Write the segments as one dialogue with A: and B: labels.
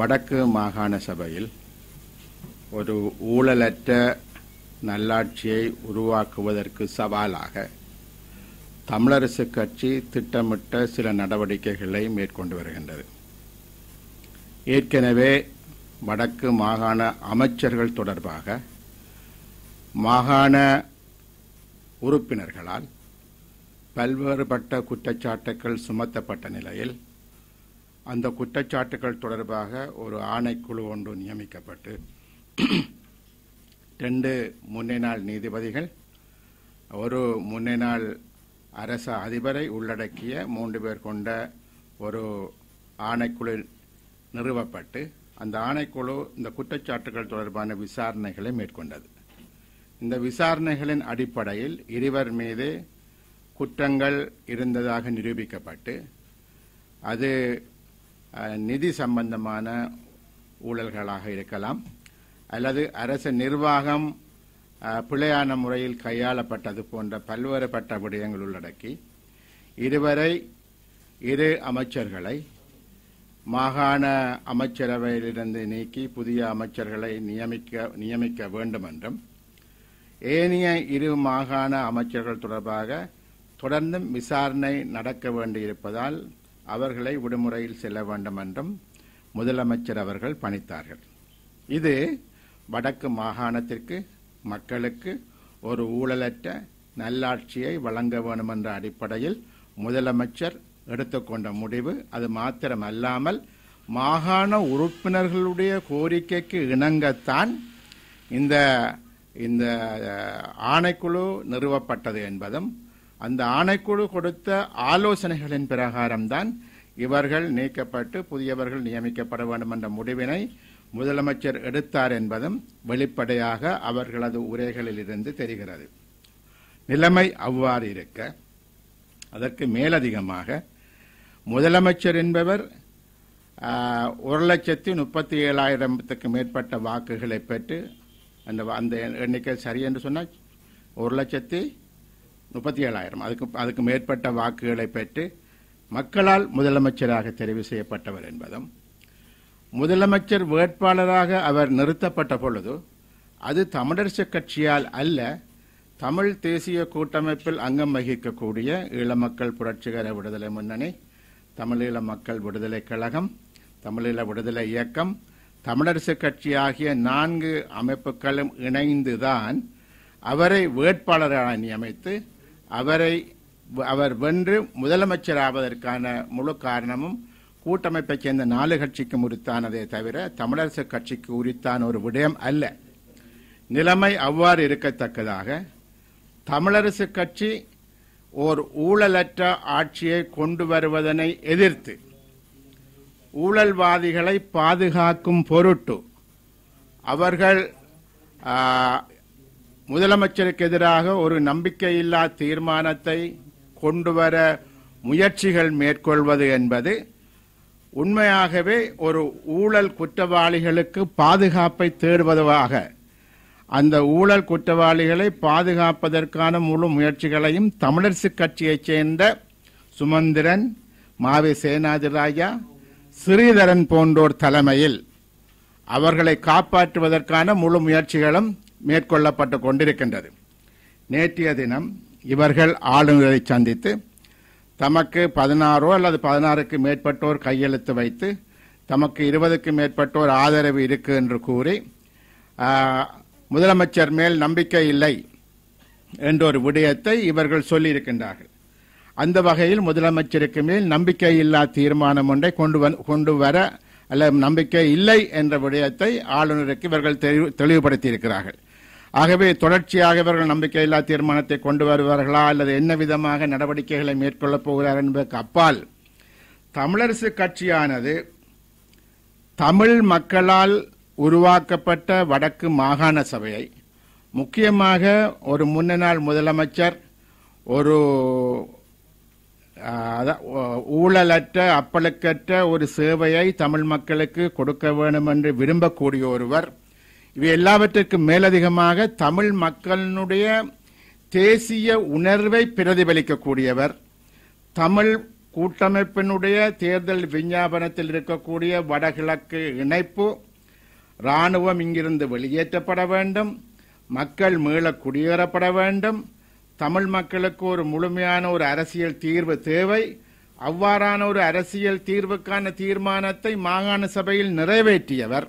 A: வடக்கு மாகாண சபையில் ஒரு ஊழலற்ற நல்லாட்சியை உருவாக்குவதற்கு சவாலாக தமிழரசு கட்சி திட்டமிட்ட சில நடவடிக்கைகளை மேற்கொண்டு வருகின்றது ஏற்கனவே வடக்கு மாகாண அமைச்சர்கள் தொடர்பாக மாகாண உறுப்பினர்களால் பல்வேறுபட்ட குற்றச்சாட்டுக்கள் சுமத்தப்பட்ட நிலையில் அந்த குற்றச்சாட்டுகள் தொடர்பாக ஒரு ஆணைக்குழு ஒன்று நியமிக்கப்பட்டு ரெண்டு நாள் நீதிபதிகள் ஒரு நாள் அரச அதிபரை உள்ளடக்கிய மூன்று பேர் கொண்ட ஒரு ஆணைக்குழு நிறுவப்பட்டு அந்த ஆணைக்குழு இந்த குற்றச்சாட்டுகள் தொடர்பான விசாரணைகளை மேற்கொண்டது இந்த விசாரணைகளின் அடிப்படையில் இருவர் மீது குற்றங்கள் இருந்ததாக நிரூபிக்கப்பட்டு அது நிதி சம்பந்தமான ஊழல்களாக இருக்கலாம் அல்லது அரசு நிர்வாகம் பிழையான முறையில் கையாளப்பட்டது போன்ற பல்வேறுபட்ட விடயங்கள் உள்ளடக்கி இதுவரை இரு அமைச்சர்களை மாகாண அமைச்சரவையிலிருந்து நீக்கி புதிய அமைச்சர்களை நியமிக்க நியமிக்க வேண்டும் என்றும் ஏனைய இரு மாகாண அமைச்சர்கள் தொடர்பாக தொடர்ந்தும் விசாரணை நடக்க வேண்டியிருப்பதால் அவர்களை விடுமுறையில் செல்ல வேண்டும் என்றும் முதலமைச்சர் அவர்கள் பணித்தார்கள் இது வடக்கு மாகாணத்திற்கு மக்களுக்கு ஒரு ஊழலற்ற நல்லாட்சியை வழங்க வேண்டும் என்ற அடிப்படையில் முதலமைச்சர் எடுத்துக்கொண்ட முடிவு அது மாத்திரமல்லாமல் மாகாண உறுப்பினர்களுடைய கோரிக்கைக்கு இணங்கத்தான் இந்த இந்த ஆணைக்குழு நிறுவப்பட்டது என்பதும் அந்த ஆணைக்குழு கொடுத்த ஆலோசனைகளின் பிரகாரம்தான் இவர்கள் நீக்கப்பட்டு புதியவர்கள் நியமிக்கப்பட வேண்டும் என்ற முடிவினை முதலமைச்சர் எடுத்தார் என்பதும் வெளிப்படையாக அவர்களது உரைகளில் இருந்து தெரிகிறது நிலைமை அவ்வாறு இருக்க அதற்கு மேலதிகமாக முதலமைச்சர் என்பவர் ஒரு லட்சத்தி முப்பத்தி ஏழாயிரத்துக்கு மேற்பட்ட வாக்குகளை பெற்று அந்த அந்த எண்ணிக்கை சரி என்று சொன்னால் ஒரு லட்சத்தி முப்பத்தி ஏழாயிரம் அதுக்கு அதுக்கு மேற்பட்ட வாக்குகளை பெற்று மக்களால் முதலமைச்சராக தெரிவு செய்யப்பட்டவர் என்பதும் முதலமைச்சர் வேட்பாளராக அவர் நிறுத்தப்பட்ட பொழுது அது தமிழரசு கட்சியால் அல்ல தமிழ் தேசிய கூட்டமைப்பில் அங்கம் வகிக்கக்கூடிய ஈழமக்கள் புரட்சிகர விடுதலை முன்னணி தமிழீழ மக்கள் விடுதலை கழகம் தமிழீழ விடுதலை இயக்கம் தமிழரசு கட்சி ஆகிய நான்கு அமைப்புகளும் இணைந்துதான் அவரை வேட்பாளராக நியமித்து அவரை அவர் வென்று முதலமைச்சராவதற்கான முழு காரணமும் கூட்டமைப்பை சேர்ந்த நாலு கட்சிக்கும் உரித்தானதே தவிர தமிழரசு கட்சிக்கு உரித்தான ஒரு விடயம் அல்ல நிலைமை அவ்வாறு இருக்கத்தக்கதாக தமிழரசு கட்சி ஓர் ஊழலற்ற ஆட்சியை கொண்டு வருவதனை எதிர்த்து ஊழல்வாதிகளை பாதுகாக்கும் பொருட்டு அவர்கள் முதலமைச்சருக்கு எதிராக ஒரு நம்பிக்கையில்லா தீர்மானத்தை கொண்டுவர முயற்சிகள் மேற்கொள்வது என்பது உண்மையாகவே ஒரு ஊழல் குற்றவாளிகளுக்கு பாதுகாப்பை தேடுவதாக அந்த ஊழல் குற்றவாளிகளை பாதுகாப்பதற்கான முழு முயற்சிகளையும் தமிழரசு கட்சியைச் சேர்ந்த சுமந்திரன் மாவி சேனாதிராஜா ஸ்ரீதரன் போன்றோர் தலைமையில் அவர்களை காப்பாற்றுவதற்கான முழு முயற்சிகளும் மேற்கொள்ளப்பட்டு கொண்டிருக்கின்றது நேற்றைய தினம் இவர்கள் ஆளுநரை சந்தித்து தமக்கு பதினாறோ அல்லது பதினாறுக்கு மேற்பட்டோர் கையெழுத்து வைத்து தமக்கு இருபதுக்கு மேற்பட்டோர் ஆதரவு இருக்கு என்று கூறி முதலமைச்சர் மேல் நம்பிக்கை இல்லை என்ற ஒரு விடயத்தை இவர்கள் சொல்லியிருக்கின்றார்கள் அந்த வகையில் முதலமைச்சருக்கு மேல் நம்பிக்கை இல்லா தீர்மானம் ஒன்றை கொண்டு கொண்டு வர அல்ல நம்பிக்கை இல்லை என்ற விடயத்தை ஆளுநருக்கு இவர்கள் தெளிவுபடுத்தியிருக்கிறார்கள் ஆகவே தொடர்ச்சியாக இவர்கள் நம்பிக்கையில்லா தீர்மானத்தை கொண்டு வருவார்களா அல்லது என்ன விதமாக நடவடிக்கைகளை மேற்கொள்ளப் போகிறார் என்பதற்கு அப்பால் தமிழரசு கட்சியானது தமிழ் மக்களால் உருவாக்கப்பட்ட வடக்கு மாகாண சபையை முக்கியமாக ஒரு நாள் முதலமைச்சர் ஒரு ஊழலற்ற அப்பழுக்கற்ற ஒரு சேவையை தமிழ் மக்களுக்கு கொடுக்க வேண்டும் என்று விரும்பக்கூடிய ஒருவர் இவை எல்லாவற்றிற்கும் மேலதிகமாக தமிழ் மக்களினுடைய தேசிய உணர்வை பிரதிபலிக்கக்கூடியவர் தமிழ் கூட்டமைப்பினுடைய தேர்தல் விஞ்ஞாபனத்தில் இருக்கக்கூடிய வடகிழக்கு இணைப்பு இராணுவம் இங்கிருந்து வெளியேற்றப்பட வேண்டும் மக்கள் மீள குடியேறப்பட வேண்டும் தமிழ் மக்களுக்கு ஒரு முழுமையான ஒரு அரசியல் தீர்வு தேவை அவ்வாறான ஒரு அரசியல் தீர்வுக்கான தீர்மானத்தை மாகாண சபையில் நிறைவேற்றியவர்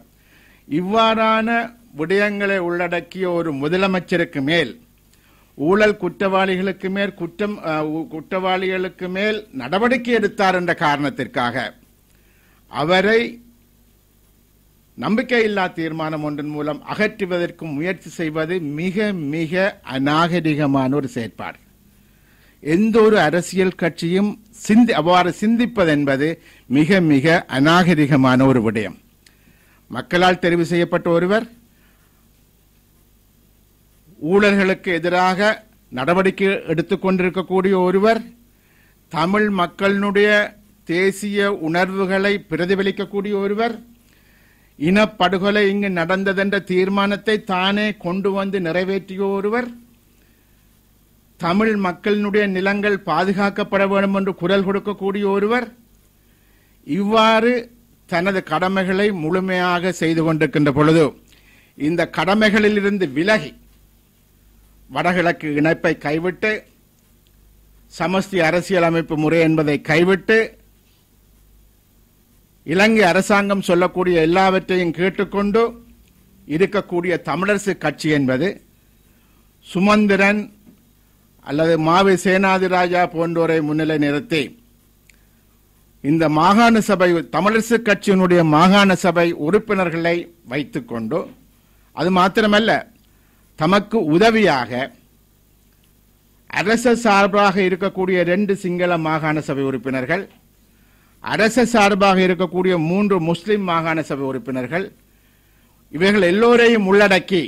A: இவ்வாறான விடயங்களை உள்ளடக்கிய ஒரு முதலமைச்சருக்கு மேல் ஊழல் குற்றவாளிகளுக்கு மேல் குற்றம் குற்றவாளிகளுக்கு மேல் நடவடிக்கை எடுத்தார் என்ற காரணத்திற்காக அவரை நம்பிக்கையில்லா தீர்மானம் ஒன்றின் மூலம் அகற்றுவதற்கு முயற்சி செய்வது மிக மிக அநாகரிகமான ஒரு செயற்பாடு எந்த ஒரு அரசியல் கட்சியும் சிந்தி அவ்வாறு சிந்திப்பது என்பது மிக மிக அநாகரிகமான ஒரு விடயம் மக்களால் தெரிவு செய்யப்பட்ட ஒருவர் ஊழல்களுக்கு எதிராக நடவடிக்கை எடுத்துக்கொண்டிருக்கக்கூடிய ஒருவர் தமிழ் மக்களினுடைய தேசிய உணர்வுகளை பிரதிபலிக்கக்கூடிய ஒருவர் இனப்படுகொலை இங்கு நடந்ததென்ற தீர்மானத்தை தானே கொண்டு வந்து நிறைவேற்றிய ஒருவர் தமிழ் மக்களினுடைய நிலங்கள் பாதுகாக்கப்பட வேண்டும் என்று குரல் கொடுக்கக்கூடிய ஒருவர் இவ்வாறு தனது கடமைகளை முழுமையாக செய்து கொண்டிருக்கின்ற பொழுது இந்த கடமைகளிலிருந்து விலகி வடகிழக்கு இணைப்பை கைவிட்டு சமஸ்தி அரசியலமைப்பு முறை என்பதை கைவிட்டு இலங்கை அரசாங்கம் சொல்லக்கூடிய எல்லாவற்றையும் கேட்டுக்கொண்டு இருக்கக்கூடிய தமிழரசு கட்சி என்பது சுமந்திரன் அல்லது மாவி சேனாதிராஜா போன்றோரை முன்னிலை நிறுத்தி இந்த மாகாண சபை தமிழரசு கட்சியினுடைய மாகாண சபை உறுப்பினர்களை வைத்துக்கொண்டு அது மாத்திரமல்ல தமக்கு உதவியாக அரச சார்பாக இருக்கக்கூடிய ரெண்டு சிங்கள மாகாண சபை உறுப்பினர்கள் அரச சார்பாக இருக்கக்கூடிய மூன்று முஸ்லிம் மாகாண சபை உறுப்பினர்கள் இவர்கள் எல்லோரையும் உள்ளடக்கி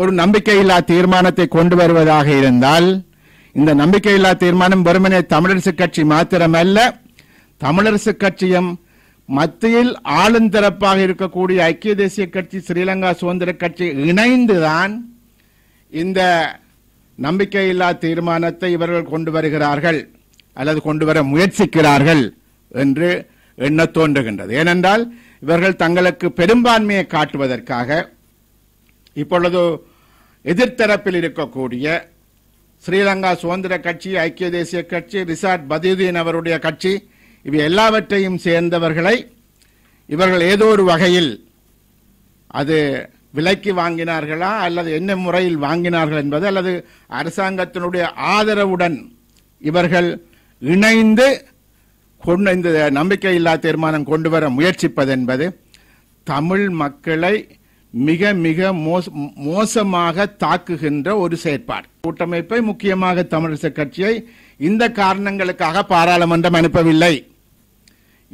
A: ஒரு நம்பிக்கையில்லா தீர்மானத்தை கொண்டு வருவதாக இருந்தால் இந்த நம்பிக்கையில்லா தீர்மானம் வெறுமனே தமிழரசு கட்சி மாத்திரமல்ல தமிழரசு கட்சியும் மத்தியில் ஆளுந்தரப்பாக இருக்கக்கூடிய ஐக்கிய தேசிய கட்சி ஸ்ரீலங்கா சுதந்திர கட்சி இணைந்துதான் இந்த நம்பிக்கையில்லா தீர்மானத்தை இவர்கள் கொண்டு வருகிறார்கள் அல்லது கொண்டு வர முயற்சிக்கிறார்கள் என்று எண்ண தோன்றுகின்றது ஏனென்றால் இவர்கள் தங்களுக்கு பெரும்பான்மையை காட்டுவதற்காக இப்பொழுது எதிர்த்தரப்பில் இருக்கக்கூடிய ஸ்ரீலங்கா சுதந்திர கட்சி ஐக்கிய தேசிய கட்சி ரிசார்ட் பதீதீன் அவருடைய கட்சி இவை எல்லாவற்றையும் சேர்ந்தவர்களை இவர்கள் ஏதோ ஒரு வகையில் அது விலைக்கு வாங்கினார்களா அல்லது என்ன முறையில் வாங்கினார்கள் என்பது அல்லது அரசாங்கத்தினுடைய ஆதரவுடன் இவர்கள் இணைந்து கொண்டு இந்த நம்பிக்கையில்லா தீர்மானம் கொண்டு வர முயற்சிப்பது என்பது தமிழ் மக்களை மிக மிக மோசமாக தாக்குகின்ற ஒரு செயற்பாடு கூட்டமைப்பை முக்கியமாக தமிழரசு கட்சியை இந்த காரணங்களுக்காக பாராளுமன்றம் அனுப்பவில்லை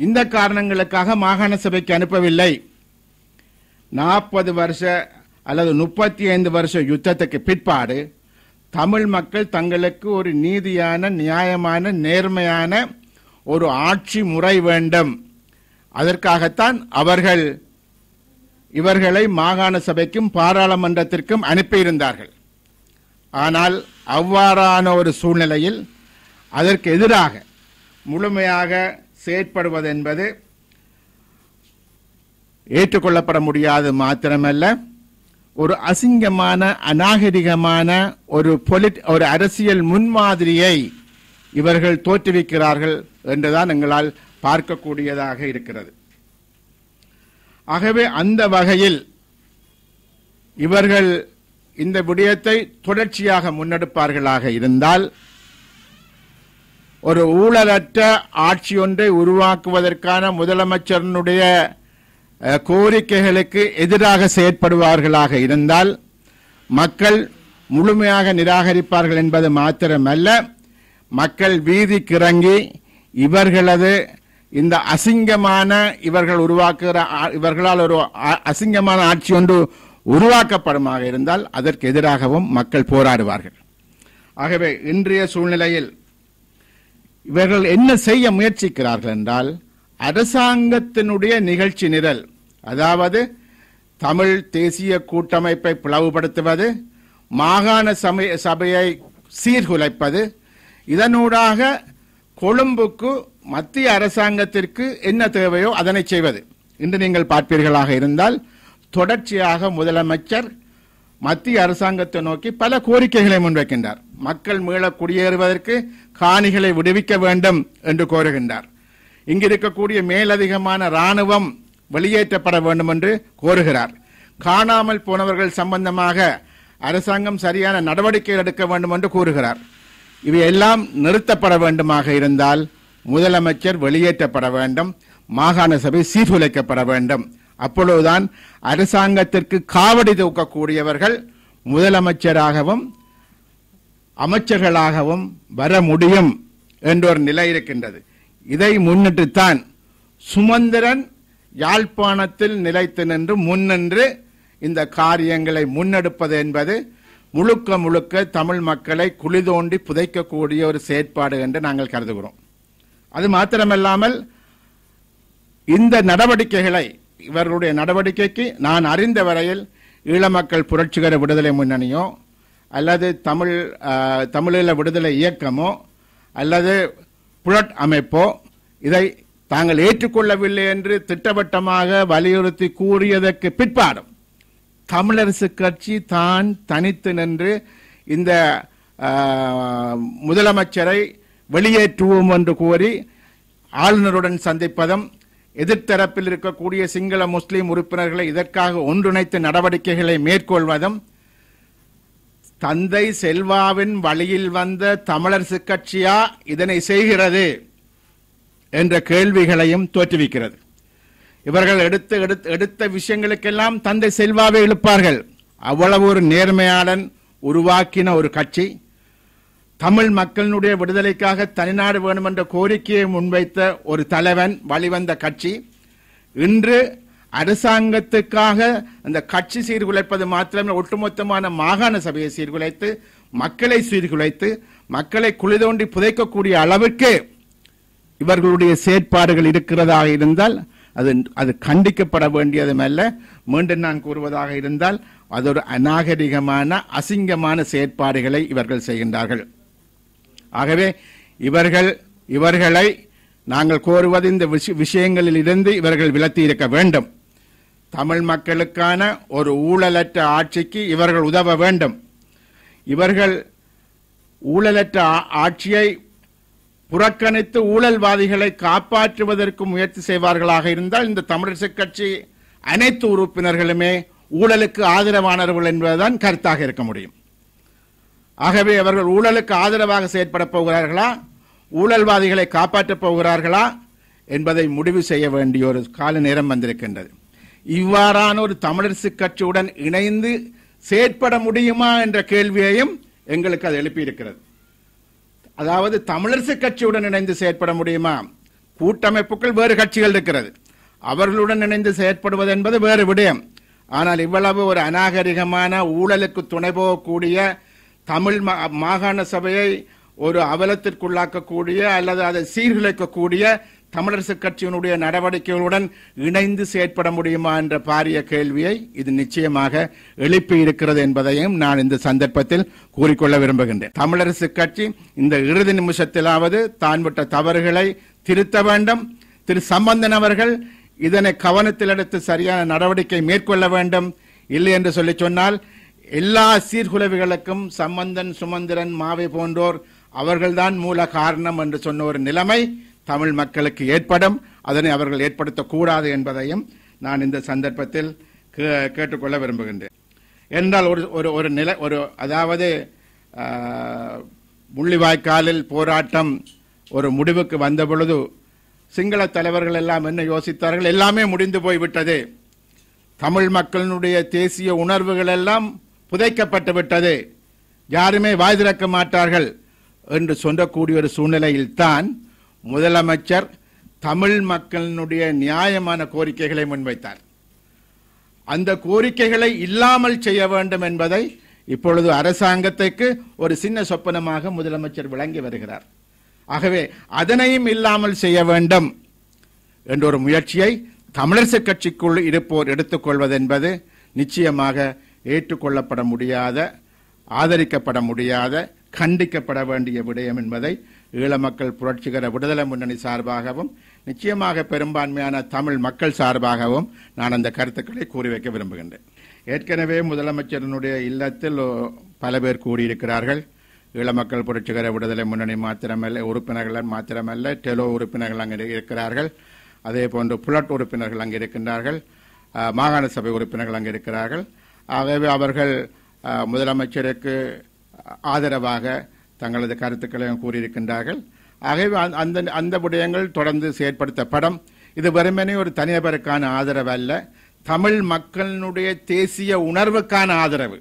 A: இந்த காரணங்களுக்காக மாகாண சபைக்கு அனுப்பவில்லை நாற்பது வருஷ அல்லது முப்பத்தி ஐந்து வருஷ யுத்தத்துக்கு பிற்பாடு தமிழ் மக்கள் தங்களுக்கு ஒரு நீதியான நியாயமான நேர்மையான ஒரு ஆட்சி முறை வேண்டும் அதற்காகத்தான் அவர்கள் இவர்களை மாகாண சபைக்கும் பாராளுமன்றத்திற்கும் அனுப்பியிருந்தார்கள் ஆனால் அவ்வாறான ஒரு சூழ்நிலையில் அதற்கு எதிராக முழுமையாக செயற்படுவதென்பது ஏற்றுக்கொள்ளப்பட முடியாது மாத்திரமல்ல ஒரு அசிங்கமான அநாகரிகமான ஒரு பொலிட் ஒரு அரசியல் முன்மாதிரியை இவர்கள் தோற்றுவிக்கிறார்கள் என்றுதான் எங்களால் பார்க்கக்கூடியதாக இருக்கிறது ஆகவே அந்த வகையில் இவர்கள் இந்த விடயத்தை தொடர்ச்சியாக முன்னெடுப்பார்களாக இருந்தால் ஒரு ஊழலற்ற ஆட்சி ஒன்றை உருவாக்குவதற்கான முதலமைச்சரனுடைய கோரிக்கைகளுக்கு எதிராக செயற்படுவார்களாக இருந்தால் மக்கள் முழுமையாக நிராகரிப்பார்கள் என்பது மாத்திரமல்ல மக்கள் வீதிக்கு இறங்கி இவர்களது இந்த அசிங்கமான இவர்கள் உருவாக்குகிற இவர்களால் ஒரு அசிங்கமான ஆட்சி ஒன்று உருவாக்கப்படுமாக இருந்தால் அதற்கு எதிராகவும் மக்கள் போராடுவார்கள் ஆகவே இன்றைய சூழ்நிலையில் இவர்கள் என்ன செய்ய முயற்சிக்கிறார்கள் என்றால் அரசாங்கத்தினுடைய நிகழ்ச்சி நிரல் அதாவது தமிழ் தேசிய கூட்டமைப்பை பிளவுபடுத்துவது மாகாண சமய சபையை சீர்குலைப்பது இதனூடாக கொழும்புக்கு மத்திய அரசாங்கத்திற்கு என்ன தேவையோ அதனை செய்வது இன்று நீங்கள் பார்ப்பீர்களாக இருந்தால் தொடர்ச்சியாக முதலமைச்சர் மத்திய அரசாங்கத்தை நோக்கி பல கோரிக்கைகளை முன்வைக்கின்றார் மக்கள் மீள குடியேறுவதற்கு காணிகளை விடுவிக்க வேண்டும் என்று கோருகின்றார் இங்கிருக்கக்கூடிய மேலதிகமான ராணுவம் வெளியேற்றப்பட வேண்டும் என்று கோருகிறார் காணாமல் போனவர்கள் சம்பந்தமாக அரசாங்கம் சரியான நடவடிக்கை எடுக்க வேண்டும் என்று கூறுகிறார் இவையெல்லாம் நிறுத்தப்பட வேண்டுமாக இருந்தால் முதலமைச்சர் வெளியேற்றப்பட வேண்டும் மாகாண சபை சீர்குலைக்கப்பட வேண்டும் அப்பொழுதுதான் அரசாங்கத்திற்கு காவடி தூக்கக்கூடியவர்கள் முதலமைச்சராகவும் அமைச்சர்களாகவும் வர முடியும் என்ற ஒரு நிலை இருக்கின்றது இதை முன்னிட்டுத்தான் சுமந்திரன் யாழ்ப்பாணத்தில் நிலைத்து நின்று முன்னின்று இந்த காரியங்களை முன்னெடுப்பது என்பது முழுக்க முழுக்க தமிழ் மக்களை குளிதோண்டி புதைக்கக்கூடிய ஒரு செயற்பாடு என்று நாங்கள் கருதுகிறோம் அது மாத்திரமல்லாமல் இந்த நடவடிக்கைகளை இவர்களுடைய நடவடிக்கைக்கு நான் அறிந்த வரையில் ஈழமக்கள் புரட்சிகர விடுதலை முன்னணியோ அல்லது தமிழ் தமிழீழ விடுதலை இயக்கமோ அல்லது புலட் அமைப்போ இதை தாங்கள் ஏற்றுக்கொள்ளவில்லை என்று திட்டவட்டமாக வலியுறுத்தி கூறியதற்கு பிற்பாடும் தமிழரசு கட்சி தான் தனித்து நின்று இந்த முதலமைச்சரை வெளியேற்றுவோம் என்று கூறி ஆளுநருடன் சந்திப்பதும் எதிர்த்தரப்பில் இருக்கக்கூடிய சிங்கள முஸ்லீம் உறுப்பினர்களை இதற்காக ஒன்றிணைத்த நடவடிக்கைகளை மேற்கொள்வதும் தந்தை செல்வாவின் வழியில் வந்த தமிழரசு கட்சியா இதனை செய்கிறது என்ற கேள்விகளையும் தோற்றுவிக்கிறது இவர்கள் எடுத்து எடுத்து எடுத்த விஷயங்களுக்கெல்லாம் தந்தை செல்வாவை இழுப்பார்கள் அவ்வளவு ஒரு நேர்மையாளன் உருவாக்கின ஒரு கட்சி தமிழ் மக்களினுடைய விடுதலைக்காக தனிநாடு வேண்டும் என்ற கோரிக்கையை முன்வைத்த ஒரு தலைவன் வழிவந்த கட்சி இன்று அரசாங்கத்துக்காக அந்த கட்சி சீர்குலைப்பது மாத்திரமே ஒட்டுமொத்தமான மாகாண சபையை சீர்குலைத்து மக்களை சீர்குலைத்து மக்களை குளிதோண்டி புதைக்கக்கூடிய அளவுக்கு இவர்களுடைய செயற்பாடுகள் இருக்கிறதாக இருந்தால் அது அது கண்டிக்கப்பட வேண்டியது அல்ல மீண்டும் நான் கூறுவதாக இருந்தால் அது ஒரு அநாகரிகமான அசிங்கமான செயற்பாடுகளை இவர்கள் செய்கின்றார்கள் ஆகவே இவர்கள் இவர்களை நாங்கள் கோருவது இந்த விஷயங்களில் இருந்து இவர்கள் விலத்தி இருக்க வேண்டும் தமிழ் மக்களுக்கான ஒரு ஊழலற்ற ஆட்சிக்கு இவர்கள் உதவ வேண்டும் இவர்கள் ஊழலற்ற ஆட்சியை புறக்கணித்து ஊழல்வாதிகளை காப்பாற்றுவதற்கு முயற்சி செய்வார்களாக இருந்தால் இந்த தமிழரசு கட்சி அனைத்து உறுப்பினர்களுமே ஊழலுக்கு ஆதரவானவர்கள் என்பதுதான் கருத்தாக இருக்க முடியும் ஆகவே அவர்கள் ஊழலுக்கு ஆதரவாக செயற்பட போகிறார்களா ஊழல்வாதிகளை காப்பாற்றப் போகிறார்களா என்பதை முடிவு செய்ய வேண்டிய ஒரு கால நேரம் வந்திருக்கின்றது இவ்வாறான ஒரு தமிழரசு கட்சியுடன் இணைந்து செயற்பட முடியுமா என்ற கேள்வியையும் எங்களுக்கு அது எழுப்பியிருக்கிறது அதாவது தமிழரசு கட்சியுடன் இணைந்து செயற்பட முடியுமா கூட்டமைப்புகள் வேறு கட்சிகள் இருக்கிறது அவர்களுடன் இணைந்து செயற்படுவது என்பது வேறு விடயம் ஆனால் இவ்வளவு ஒரு அநாகரிகமான ஊழலுக்கு துணை போகக்கூடிய தமிழ் மாகாண சபையை ஒரு அவலத்திற்குள்ளாக்கக்கூடிய அல்லது அதை சீர்குலைக்கக்கூடிய தமிழரசு கட்சியினுடைய நடவடிக்கைகளுடன் இணைந்து செயற்பட முடியுமா என்ற பாரிய கேள்வியை இது நிச்சயமாக எழுப்பி இருக்கிறது என்பதையும் நான் இந்த சந்தர்ப்பத்தில் கூறிக்கொள்ள விரும்புகின்றேன் தமிழரசு கட்சி இந்த இறுதி நிமிஷத்திலாவது தான் விட்ட தவறுகளை திருத்த வேண்டும் திரு சம்பந்தன் அவர்கள் இதனை கவனத்தில் எடுத்து சரியான நடவடிக்கை மேற்கொள்ள வேண்டும் இல்லை என்று சொல்லி சொன்னால் எல்லா சீர்குலைவுகளுக்கும் சம்பந்தன் சுமந்திரன் மாவை போன்றோர் அவர்கள்தான் மூல காரணம் என்று சொன்ன ஒரு நிலைமை தமிழ் மக்களுக்கு ஏற்படும் அதனை அவர்கள் ஏற்படுத்தக்கூடாது என்பதையும் நான் இந்த சந்தர்ப்பத்தில் கேட்டுக்கொள்ள விரும்புகின்றேன் என்றால் ஒரு ஒரு ஒரு நிலை ஒரு அதாவது முள்ளிவாய்க்காலில் போராட்டம் ஒரு முடிவுக்கு வந்த பொழுது சிங்கள தலைவர்கள் எல்லாம் என்ன யோசித்தார்கள் எல்லாமே முடிந்து போய்விட்டது தமிழ் மக்களினுடைய தேசிய உணர்வுகள் எல்லாம் புதைக்கப்பட்டு விட்டது யாருமே வாய் திறக்க மாட்டார்கள் என்று சொல்லக்கூடிய ஒரு சூழ்நிலையில்தான் முதலமைச்சர் தமிழ் மக்களினுடைய நியாயமான கோரிக்கைகளை முன்வைத்தார் அந்த கோரிக்கைகளை இல்லாமல் செய்ய வேண்டும் என்பதை இப்பொழுது அரசாங்கத்துக்கு ஒரு சின்ன சொப்பனமாக முதலமைச்சர் விளங்கி வருகிறார் ஆகவே அதனையும் இல்லாமல் செய்ய வேண்டும் என்ற ஒரு முயற்சியை தமிழரசுக் கட்சிக்குள் இருப்போர் எடுத்துக்கொள்வது என்பது நிச்சயமாக ஏற்றுக்கொள்ளப்பட முடியாத ஆதரிக்கப்பட முடியாத கண்டிக்கப்பட வேண்டிய விடயம் என்பதை ஈழ மக்கள் புரட்சிகர விடுதலை முன்னணி சார்பாகவும் நிச்சயமாக பெரும்பான்மையான தமிழ் மக்கள் சார்பாகவும் நான் அந்த கருத்துக்களை கூறி வைக்க விரும்புகின்றேன் ஏற்கனவே முதலமைச்சரனுடைய இல்லத்தில் பல பேர் கூறியிருக்கிறார்கள் ஈழ மக்கள் புரட்சிகர விடுதலை முன்னணி மாத்திரமல்ல உறுப்பினர்கள் மாத்திரமல்ல டெலோ உறுப்பினர்கள் அங்கு இருக்கிறார்கள் அதே போன்று புலட் உறுப்பினர்கள் அங்கு இருக்கின்றார்கள் மாகாண சபை உறுப்பினர்கள் அங்கு இருக்கிறார்கள் ஆகவே அவர்கள் முதலமைச்சருக்கு ஆதரவாக தங்களது கருத்துக்களையும் கூறியிருக்கின்றார்கள் ஆகவே அந்த அந்த விடயங்கள் தொடர்ந்து செயற்படுத்த படம் இது வெறுமனே ஒரு தனிநபருக்கான ஆதரவு அல்ல தமிழ் மக்களினுடைய தேசிய உணர்வுக்கான ஆதரவு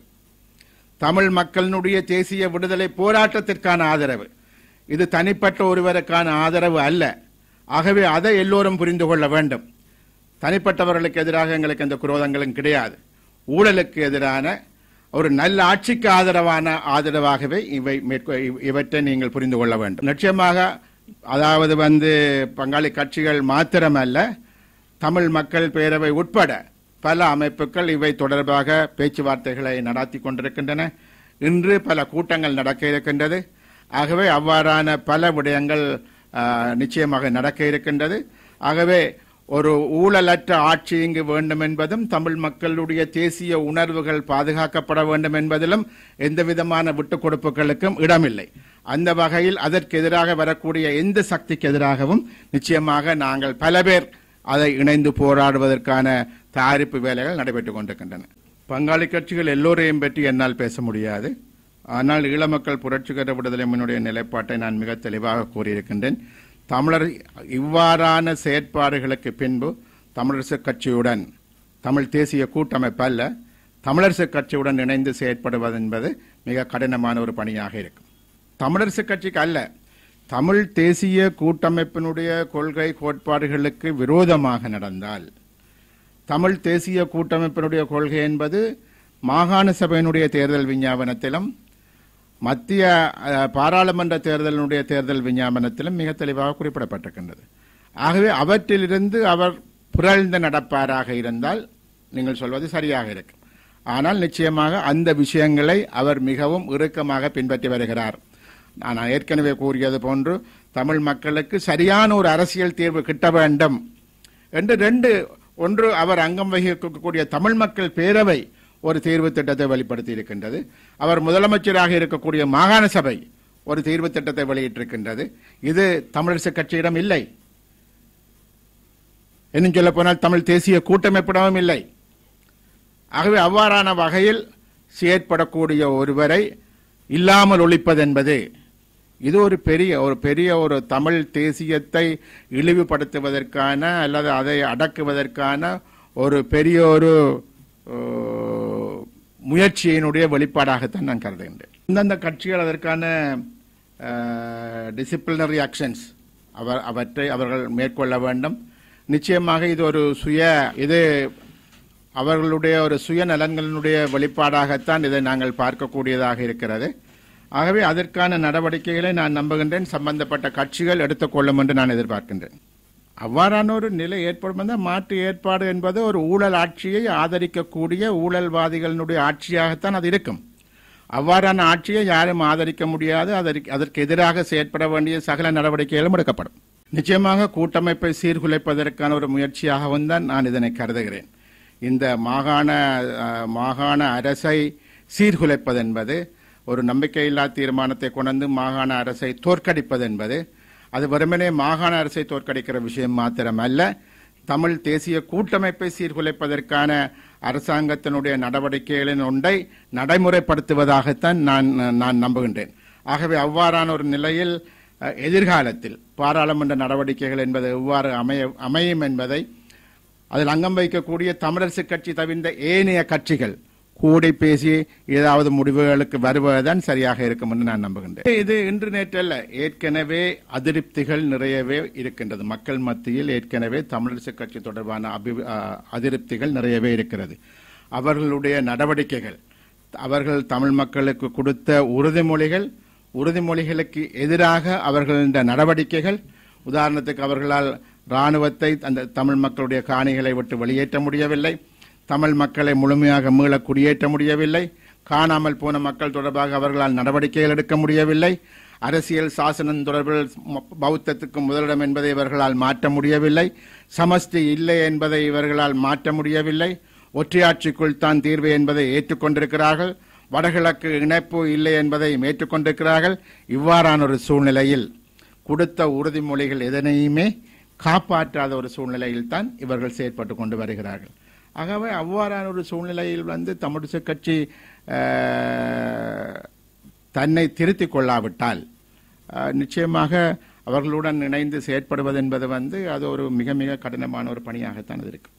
A: தமிழ் மக்களினுடைய தேசிய விடுதலை போராட்டத்திற்கான ஆதரவு இது தனிப்பட்ட ஒருவருக்கான ஆதரவு அல்ல ஆகவே அதை எல்லோரும் புரிந்து கொள்ள வேண்டும் தனிப்பட்டவர்களுக்கு எதிராக எங்களுக்கு எந்த குரோதங்களும் கிடையாது ஊழலுக்கு எதிரான ஒரு நல்ல ஆட்சிக்கு ஆதரவான ஆதரவாகவே இவை இவற்றை நீங்கள் புரிந்து கொள்ள வேண்டும் நிச்சயமாக அதாவது வந்து பங்காளி கட்சிகள் மாத்திரமல்ல தமிழ் மக்கள் பேரவை உட்பட பல அமைப்புகள் இவை தொடர்பாக பேச்சுவார்த்தைகளை நடத்தி கொண்டிருக்கின்றன இன்று பல கூட்டங்கள் நடக்க இருக்கின்றது ஆகவே அவ்வாறான பல விடயங்கள் நிச்சயமாக நடக்க இருக்கின்றது ஆகவே ஒரு ஊழலற்ற ஆட்சி இங்கு வேண்டும் என்பதும் தமிழ் மக்களுடைய தேசிய உணர்வுகள் பாதுகாக்கப்பட வேண்டும் என்பதிலும் எந்தவிதமான விட்டுக் கொடுப்புகளுக்கும் இடமில்லை அந்த வகையில் அதற்கு எதிராக வரக்கூடிய எந்த சக்திக்கு எதிராகவும் நிச்சயமாக நாங்கள் பல பேர் அதை இணைந்து போராடுவதற்கான தயாரிப்பு வேலைகள் நடைபெற்றுக் கொண்டிருக்கின்றன பங்காளி கட்சிகள் எல்லோரையும் பற்றி என்னால் பேச முடியாது ஆனால் ஈழமக்கள் புரட்சிகர விடுதலை முன்னுடைய நிலைப்பாட்டை நான் மிக தெளிவாக கூறியிருக்கின்றேன் தமிழர் இவ்வாறான செயற்பாடுகளுக்கு பின்பு தமிழரசு கட்சியுடன் தமிழ் தேசிய கூட்டமைப்பு அல்ல தமிழரசு கட்சியுடன் இணைந்து செயற்படுவது என்பது மிக கடினமான ஒரு பணியாக இருக்கும் தமிழரசு கட்சிக்கு அல்ல தமிழ் தேசிய கூட்டமைப்பினுடைய கொள்கை கோட்பாடுகளுக்கு விரோதமாக நடந்தால் தமிழ் தேசிய கூட்டமைப்பினுடைய கொள்கை என்பது மாகாண சபையினுடைய தேர்தல் விஞ்ஞாபனத்திலும் மத்திய பாராளுமன்ற தேர்தலினுடைய தேர்தல் விஞ்ஞாபனத்திலும் மிக தெளிவாக குறிப்பிடப்பட்டிருக்கின்றது ஆகவே அவற்றிலிருந்து அவர் புரழ்ந்து நடப்பாராக இருந்தால் நீங்கள் சொல்வது சரியாக இருக்கும் ஆனால் நிச்சயமாக அந்த விஷயங்களை அவர் மிகவும் இறுக்கமாக பின்பற்றி வருகிறார் நான் ஏற்கனவே கூறியது போன்று தமிழ் மக்களுக்கு சரியான ஒரு அரசியல் தீர்வு கிட்ட வேண்டும் என்று ரெண்டு ஒன்று அவர் அங்கம் வகிக்கக்கூடிய தமிழ் மக்கள் பேரவை ஒரு தீர்வு திட்டத்தை வெளிப்படுத்தி இருக்கின்றது அவர் முதலமைச்சராக இருக்கக்கூடிய மாகாண சபை ஒரு தீர்வு திட்டத்தை வெளியிட்டிருக்கின்றது இது தமிழரசு கட்சியிடம் இல்லை இன்னும் சொல்ல போனால் தமிழ் தேசிய கூட்டமைப்பிடமும் இல்லை ஆகவே அவ்வாறான வகையில் செயற்படக்கூடிய ஒருவரை இல்லாமல் ஒழிப்பது என்பது இது ஒரு பெரிய ஒரு பெரிய ஒரு தமிழ் தேசியத்தை இழிவுபடுத்துவதற்கான அல்லது அதை அடக்குவதற்கான ஒரு பெரிய ஒரு முயற்சியினுடைய வெளிப்பாடாகத்தான் நான் கருதுகின்றேன் இந்தந்த கட்சிகள் அதற்கான டிசிப்ளினரி ஆக்ஷன்ஸ் அவர் அவற்றை அவர்கள் மேற்கொள்ள வேண்டும் நிச்சயமாக இது ஒரு சுய இது அவர்களுடைய ஒரு சுய நலன்களினுடைய வெளிப்பாடாகத்தான் இதை நாங்கள் பார்க்கக்கூடியதாக இருக்கிறது ஆகவே அதற்கான நடவடிக்கைகளை நான் நம்புகின்றேன் சம்பந்தப்பட்ட கட்சிகள் எடுத்துக்கொள்ளும் என்று நான் எதிர்பார்க்கின்றேன் அவ்வாறான ஒரு நிலை ஏற்படும் தான் மாற்று ஏற்பாடு என்பது ஒரு ஊழல் ஆட்சியை ஆதரிக்கக்கூடிய ஊழல்வாதிகளினுடைய ஆட்சியாகத்தான் அது இருக்கும் அவ்வாறான ஆட்சியை யாரும் ஆதரிக்க முடியாது அதற்கு அதற்கு எதிராக செயற்பட வேண்டிய சகல நடவடிக்கைகளும் எடுக்கப்படும் நிச்சயமாக கூட்டமைப்பை சீர்குலைப்பதற்கான ஒரு முயற்சியாகவும் தான் நான் இதனை கருதுகிறேன் இந்த மாகாண மாகாண அரசை சீர்குலைப்பது என்பது ஒரு நம்பிக்கையில்லா தீர்மானத்தை கொண்டு மாகாண அரசை தோற்கடிப்பது என்பது அது வெறுமனே மாகாண அரசை தோற்கடிக்கிற விஷயம் மாத்திரமல்ல தமிழ் தேசிய கூட்டமைப்பை சீர்குலைப்பதற்கான அரசாங்கத்தினுடைய நடவடிக்கைகளின் ஒன்றை நடைமுறைப்படுத்துவதாகத்தான் நான் நான் நம்புகின்றேன் ஆகவே அவ்வாறான ஒரு நிலையில் எதிர்காலத்தில் பாராளுமன்ற நடவடிக்கைகள் என்பது எவ்வாறு அமைய அமையும் என்பதை அதில் அங்கம் வைக்கக்கூடிய தமிழரசுக் கட்சி தவிர்ந்த ஏனைய கட்சிகள் கூடி பேசி ஏதாவது முடிவுகளுக்கு வருவதுதான் சரியாக இருக்கும் என்று நான் நம்புகின்றேன் இது இன்று நேற்றல்ல ஏற்கனவே அதிருப்திகள் நிறையவே இருக்கின்றது மக்கள் மத்தியில் ஏற்கனவே தமிழரசு கட்சி தொடர்பான அபி அதிருப்திகள் நிறையவே இருக்கிறது அவர்களுடைய நடவடிக்கைகள் அவர்கள் தமிழ் மக்களுக்கு கொடுத்த உறுதிமொழிகள் உறுதிமொழிகளுக்கு எதிராக அவர்களின் நடவடிக்கைகள் உதாரணத்துக்கு அவர்களால் ராணுவத்தை அந்த தமிழ் மக்களுடைய காணிகளை விட்டு வெளியேற்ற முடியவில்லை தமிழ் மக்களை முழுமையாக மீள குடியேற்ற முடியவில்லை காணாமல் போன மக்கள் தொடர்பாக அவர்களால் நடவடிக்கைகள் எடுக்க முடியவில்லை அரசியல் சாசனம் தொடர்பில் பௌத்தத்துக்கு முதலிடம் என்பதை இவர்களால் மாற்ற முடியவில்லை சமஸ்தி இல்லை என்பதை இவர்களால் மாற்ற முடியவில்லை ஒற்றையாட்சிக்குள் தான் தீர்வு என்பதை ஏற்றுக்கொண்டிருக்கிறார்கள் வடகிழக்கு இணைப்பு இல்லை என்பதை ஏற்றுக்கொண்டிருக்கிறார்கள் இவ்வாறான ஒரு சூழ்நிலையில் கொடுத்த உறுதிமொழிகள் எதனையுமே காப்பாற்றாத ஒரு சூழ்நிலையில் தான் இவர்கள் செயற்பட்டு கொண்டு வருகிறார்கள் ஆகவே அவ்வாறான ஒரு சூழ்நிலையில் வந்து தமிழிசை கட்சி தன்னை திருத்திக் கொள்ளாவிட்டால் நிச்சயமாக அவர்களுடன் இணைந்து செயற்படுவது என்பது வந்து அது ஒரு மிக மிக கடினமான ஒரு பணியாகத்தான் இருக்கும்